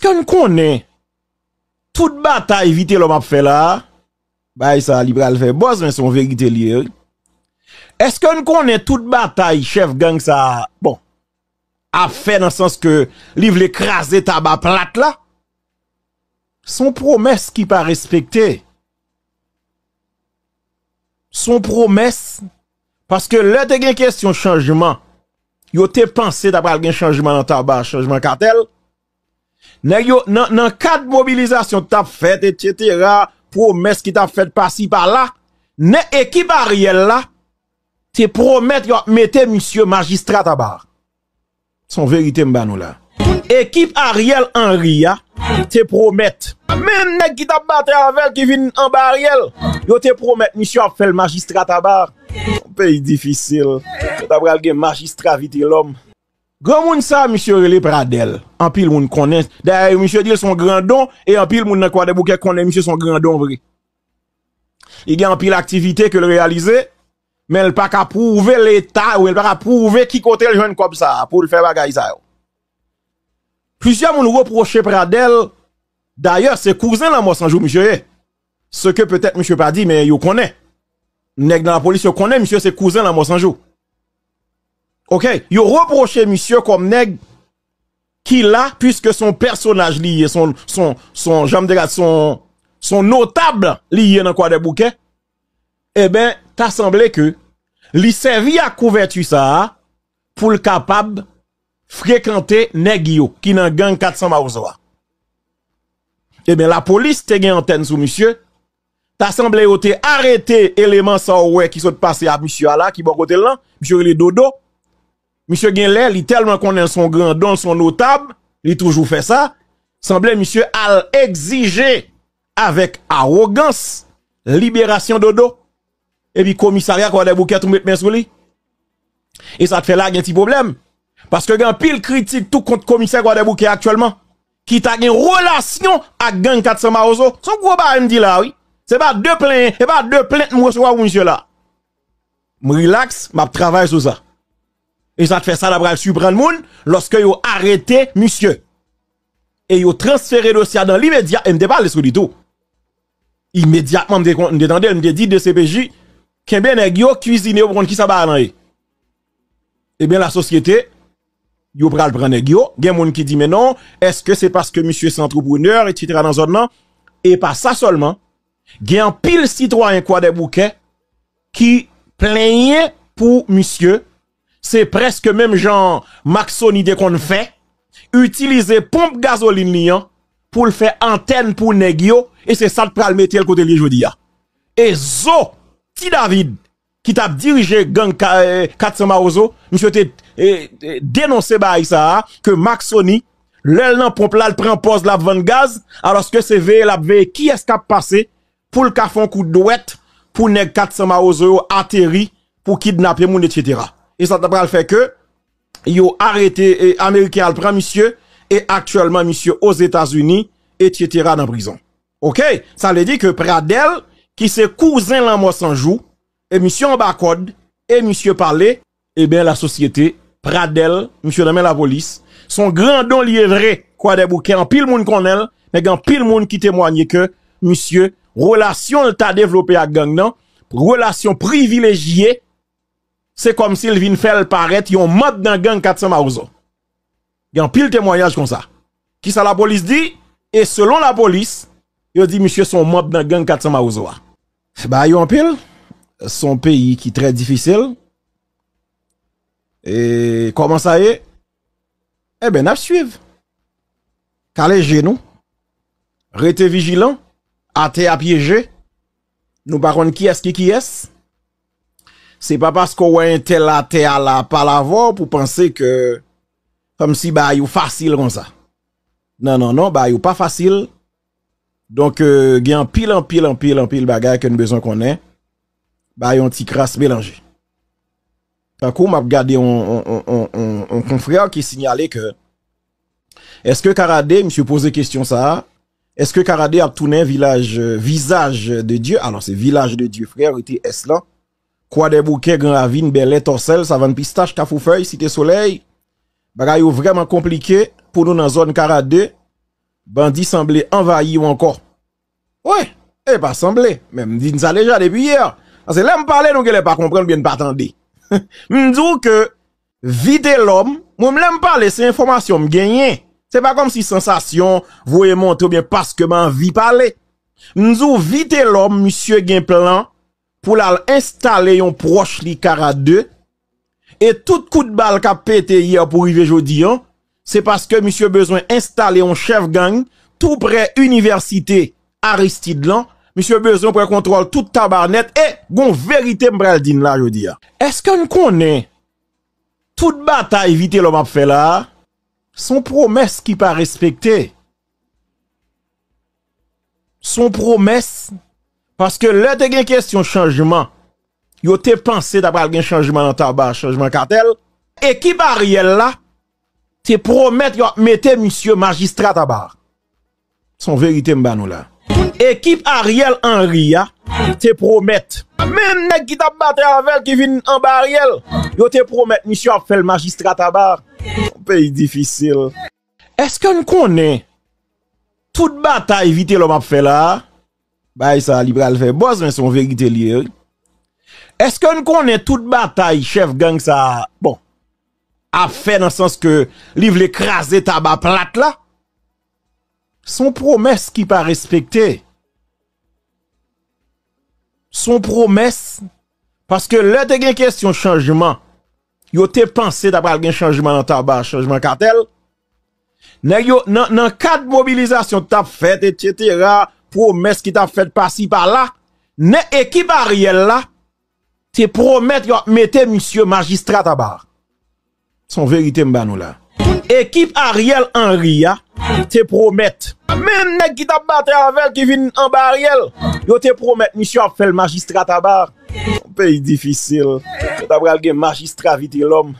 est-ce qu'on connaît toute bataille vite l'homme a fait là bah ça libre à le boss mais son vérité lié est-ce qu'on connaît toute bataille chef gang ça bon a fait dans le sens que livre l'écraser tabac plate là son promesse qui pas respecté son promesse parce que là t'es une question changement a t'es pensé d'avoir un changement dans tabac changement cartel Nè yo nan kat mobilizasyon ta fèt etyetera Promès ki ta fèt pasi pa la Nè ekip Ariel la Te promet yo metè monsye magistrat a bar Son verite mba nou la Ekip Ariel Henry ya Te promet Mè nè ki ta batè avèl ki vin an bar Ariel Yo te promet monsye ap fèl magistrat a bar Pè yi difisil Ta bral gen magistrat vitè lòm Grand monde ça, monsieur Relé Pradel. En pile moun connaît. D'ailleurs, monsieur dit son grand don, et en pile moun n'a quoi de bouquet connaît, monsieur son grand don vrai. Il y a en pile activité que le réaliser, mais elle pas qu'à prouver l'état, ou elle pas qu'à prouver qui côté le jeune comme ça, pour le faire bagaille ça. Plusieurs moun reproché Pradel. D'ailleurs, c'est cousin la moi sans jour, monsieur. Eh. Ce que peut-être monsieur pas dit, mais il connaît. Nèg dans la police, il connaît, monsieur, c'est cousin la moi sans jour. OK, yo reproché monsieur comme nèg qui là puisque son personnage lié son son son j'aime dire son son notable lié dans quoi des bouquets eh ben t'as semblé que li servi à couverture ça pour le capable fréquenter nèg yo qui n'a gang 400 maouzoa. Eh bien la police te gen antenne sous monsieur T'as semblé arrêté élément ça ouais qui sont passé à monsieur là qui bon côté là monsieur le dodo Monsieur Genler, il tellement connaît son grand don, son notable, il toujours fait ça. Semblait monsieur al exiger avec arrogance libération dodo. Et puis commissariat quoi des bouquets tout mettre sur lui. Et ça te fait là un petit problème parce que grand pile critique tout contre commissaire quoi des bouquets actuellement qui t'a une relation avec gang 400 Maroso. Son gros dit là oui. C'est pas deux plaintes, c'est pas deux plaintes recevoir monsieur là. Me relax, m'a travaille sur ça. Et ça fait ça, la le monde lorsque vous arrêté monsieur. Et yo transféré dossier dans l'immédiat, et me pas sur du tout. Immédiatement, m'de, m'de, m'de dit de CPJ, vous ben yo ou pour qui ça va Eh bien, la société, yo pral il nèg yo, gen moun qui dit mais non, est-ce que c'est parce que monsieur est entrepreneur, etc. dans zone nan? Et pas ça seulement, gen pile citoyen quoi des bouquets qui plaignent pour monsieur c'est presque même genre dès qu'on fait, utiliser pompe gasoline pour le faire antenne pour Negio, et c'est ça le mettre le côté jodi ah. Et zo, ti David, qui t'a dirigé gang 400 euh, monsieur t'a euh, euh, dénoncé bah ça, ah, que Maxoni, l'el nan pompe là, prend pause la vente gaz, alors que c'est V la V qui est-ce qu'a a passé pour le cafon coup de douette, pour neg 400 Maozo atterri, pour kidnapper mon etc. Et ça t'a fait que, yo arrêté, et américain prend monsieur, et actuellement monsieur aux États-Unis, et etc. dans prison. OK? Ça veut dire que Pradel, qui c'est cousin l'amour sans jour, et monsieur en bas code, et monsieur parler, et eh bien, la société, Pradel, monsieur nommé la police, son grand don lié vrai, quoi des bouquets, en pile monde qu'on elle, mais en pile monde qui témoigne que, monsieur, relation t'a développé à gang, non? Relation privilégiée, c'est comme s'il vient faire paraître yon mode dans gang 400 Maouzo. Il y a pile témoignage comme ça. Qui ça la police dit et selon la police, il dit monsieur son mode dans gang 400 Maouzo. Ah. Bah yon pile son pays qui est très difficile. Et comment ça est Eh ben n'a suivre. genou. nous. Restez vigilants, à piéger Nous parlons qui est qui qui est c'est pas parce qu'on voit un tel à tel par la voix pour penser que comme si bah est facile comme ça. Non non non, bah est pas facile. Donc euh, Il y a un pile en pile en pile en pile bagarre que nous besoin qu'on ait. Bah un petit crasse mélangé. Par contre m'a regardé Un un confrère qui signalait que est-ce que Karadé, posé posait question ça Est-ce que Karadé a tourné un village euh, visage de Dieu Alors c'est village de Dieu frère était est là Quoi des bouquets, grand ravine, belle torsel, savane pistache, cafoufeuille, cité soleil. Bagay vraiment compliqué pour nous dans zone Caradé. bandit semblé envahi ou encore. Ouais, et eh, pas semblé. Même dit ça déjà depuis hier. Parce que là, me parler, nous, qu'elle pas comprendre, bien pas attendre. me que, vite l'homme, moi, me parler, c'est information, me gagner. C'est pas comme si sensation, voyez mon bien parce que vie parler. M'dou, vite l'homme, monsieur, gain plan, pour l'installer un proche li deux. et tout coup de balle a pété hier pour arriver jodi hein, c'est parce que monsieur besoin installé un chef gang tout près université Aristide lan monsieur besoin pour contrôle tout tabarnette et gon vérité m'bral din là jodi hein. est-ce qu'on connaît toute bataille éviter l'homme a fait là son promesse qui pas respectée son promesse Paske le te gen kestyon chanjman, yo te panse ta pral gen chanjman nan tabar, chanjman katel. Ekip Ariel la, te promette yo mette msye magistrat tabar. Son verite mba nou la. Ekip Ariel Henry ya, te promette. A men nek ki ta batte avèl ki vin an barriel, yo te promette msye ap fèl magistrat tabar. Pèl difficile. Eske m konen, tout batta evite lom ap fèl a? Bah, ça, il le faire boss, mais son vérité lié. Est-ce que nous connaissons toute bataille, chef gang, ça, bon, a fait dans le sens que livre l'écraser tabac plate là? Son promesse qui pas respecté Son promesse, parce que là, t'as une question changement. Yo te pensé d'avoir un changement dans tabac, changement cartel. Nan yo, cas de mobilisation t'as fait, etc. Promets ki ta fet pasi pa la, ne ekip Ariel la, te promet yo mette msye magistrat a bar. Son verite mba nou la. Ekip Ariel Henry ya, te promet. Men nek ki ta batre a vel ki vin an bar Ariel, yo te promet msye a fel magistrat a bar. Pè yi difisil, te tabral gen magistrat vitil om.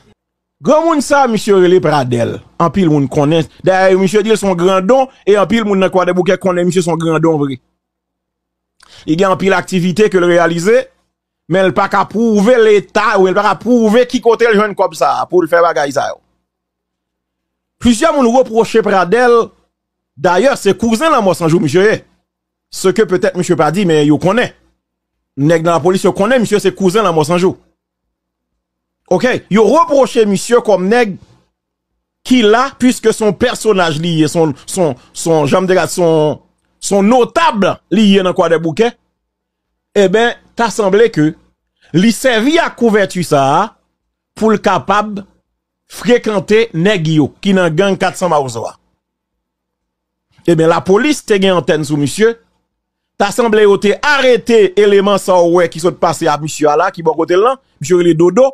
Grand monde ça, monsieur Réli Pradel. En pile moun connaît. D'ailleurs, monsieur dit son grand don, et en pile moun n'a quoi de bouquet connaît, monsieur son grand don vrai. Il y a en pile activité que le réaliser, mais il pas qu'à prouver l'état, ou il pas qu'à prouver qui côté le jeune comme ça, pour le faire bagaille ça. Plusieurs moun reproché Pradel. D'ailleurs, c'est cousin la moi sans jour, monsieur. Eh. Ce que peut-être monsieur pas dit, mais il connaît. Nèg dans la police, il connaît, monsieur, c'est cousin la moi sans OK, yo reproché monsieur comme nèg qui là puisque son personnage lié son son son j'aime dire son son notable lié dans quoi des bouquets eh ben t'as semblé que li servi à couverture ça pour le capable fréquenter nèg yo qui n'a gang 400 maouzoa. Eh bien, la police te gen antenne sous monsieur. T'as semblé te arrêté élément ça qui sont passé à monsieur là qui bon côté là, monsieur le dodo.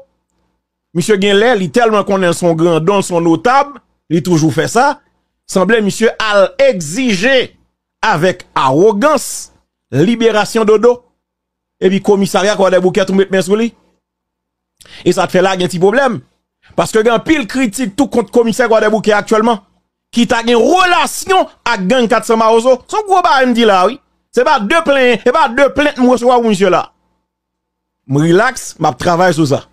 Monsieur Genler, il tellement connaît son grand don, son notable, il toujours fait ça. Semblait monsieur al exiger avec arrogance libération dodo. Et puis commissariat quoi des bouquets tout mettre sur lui. Et ça te fait là un petit problème parce que grand pile critique tout contre commissaire quoi des bouquets actuellement qui t'a une relation avec gang 400 Marozo. Son gros bar me dit là oui. C'est pas deux plaintes, c'est pas deux plaintes recevoir monsieur là. Me relax, m'a travaille sur ça.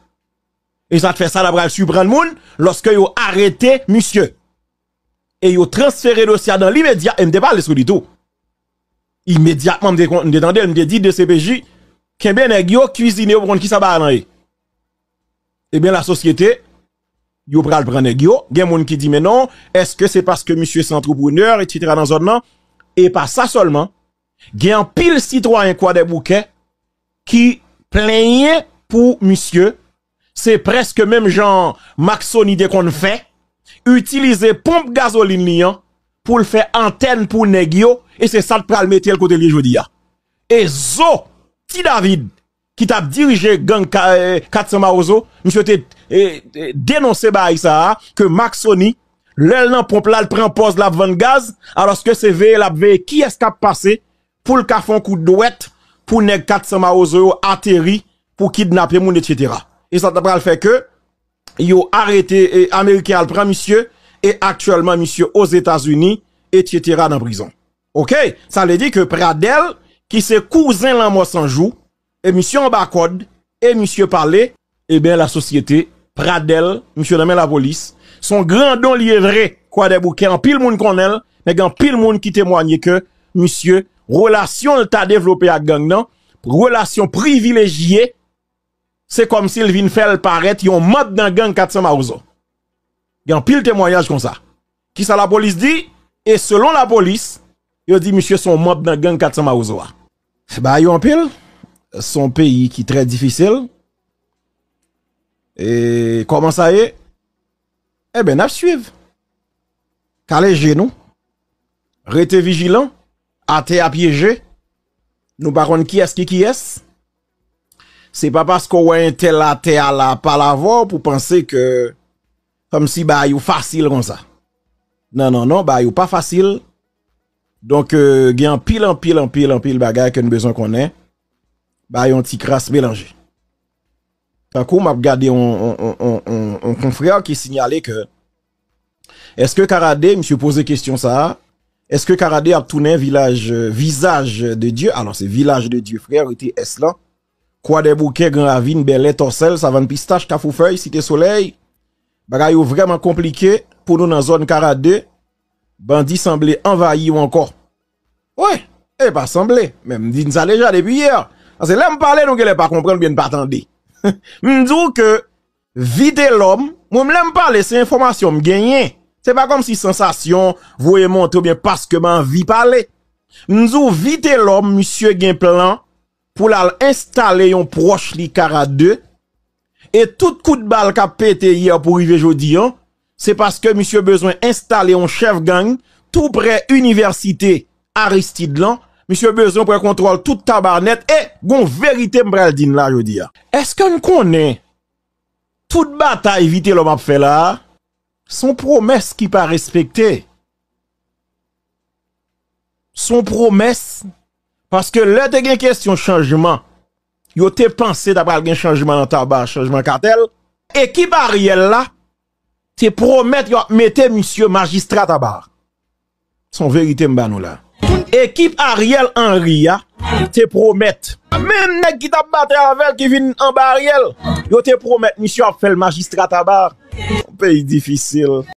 Ils ont fait ça d'après le monde lorsque ils ont arrêté monsieur. Et ils ont transféré le dossier dans l'immédiat. Et me déballe sur du tout. Immédiatement, je me dit de CPJ, qu'un bien yo cuisiné au qui ça va Eh bien, la société, yo bral prendre yo. Gen moun qui dit, mais non, est-ce que c'est parce que monsieur est entrepreneur, etc. dans zone non? Et pas ça seulement. Gen pile citoyen quoi des bouquets qui plaignent pour monsieur c'est presque même genre dès qu'on fait, utiliser pompe gasoline pour le faire antenne pour Negio, et c'est ça le mettre le côté jodi Et zo, ti David, qui t'a dirigé gang 400 euh, Marozo, monsieur t'a euh, euh, dénoncé par ça, hein, que Maxoni, l'el nan pompe là, le prend pause la vente gaz, alors que c'est v la v qui est-ce qu'a passé pour le cafon coup de douette, pour neg 400 Ozo atterri, pour kidnapper mon etc. Et ça t'a fait que, yo arrêté, américain al prend monsieur, et actuellement monsieur aux États-Unis, et etc. dans prison. OK? Ça veut dire que Pradel, qui c'est cousin mois sans jour, et monsieur en bas code, et monsieur parler, Et eh bien, la société, Pradel, monsieur dans la police, son grand don lié vrai, quoi des bouquets, en pile monde qu'on elle, mais en pile monde qui témoigne que, monsieur, relation t'a développé à gang, non? Relation privilégiée, c'est comme s'il vient faire paraître yon mode dans gang 400 Maouzo. Il y a pile témoignage comme ça. Qui ça la police dit et selon la police, il dit monsieur son mob dans gang 400 Maouzo. Bah yon eh ben, pile son pays qui est très difficile. Et comment ça est Eh ben n'a suivre. genou. nous. Restez Ate à piéger Nous baron qui est qui qui est c'est pas parce qu'on voit un tel à tel à la palavre pour penser que comme si bah est facile comme ça. Non non non, bah est pas facile. Donc euh, Il y a un pile en pile en pile en pile bagarre, que besoin qu'on ait. Bah un petit crasse mélangé. Par contre, m'a regardé Un confrère qui signalait que est-ce que Karadé, monsieur posait question ça Est-ce que Karadé a tourné un village euh, visage de Dieu Alors c'est village de Dieu frère était est ce là Quoi des bouquets, grand ravine, belle torsel, savane pistache, cafoufeuille, cité soleil. Bagay vraiment compliqué pour nous dans zone Caradé. bandit semblé envahi ou encore. Ouais, et eh, pas semblé. Même dit ça déjà depuis hier. Parce que là, parler, nous, qu'elle pas comprendre, bien pas attendre. me que, vite l'homme, moi, me parler, c'est information, me gagner. C'est pas comme si sensation, voyez mon bien parce que vie parler. Me dit vite l'homme, monsieur, gain plan pour l'installer en proche li 2 et tout coup de balle qu'a pété hier pour arriver jodi hein, c'est parce que monsieur besoin installer en chef gang tout près université Aristide lan monsieur besoin pour contrôle toute tabarnette et gon vérité m'braldine là jodi hein. est-ce qu'on connaît toute bataille éviter l'homme a fait là son promesse qui pas respectée son promesse Paske le te gen kestyon chanjman, yo te panse ta pral gen chanjman nan ta bar, chanjman katel, ekip Ariel la te promette yo mette msye magistrat ta bar. Son verite mba nou la. Ekip Ariel Henry ya te promette. A men nek ki ta batte avèl ki vin an bar Ariel, yo te promette msye ap fèl magistrat ta bar. Pè yi difisil.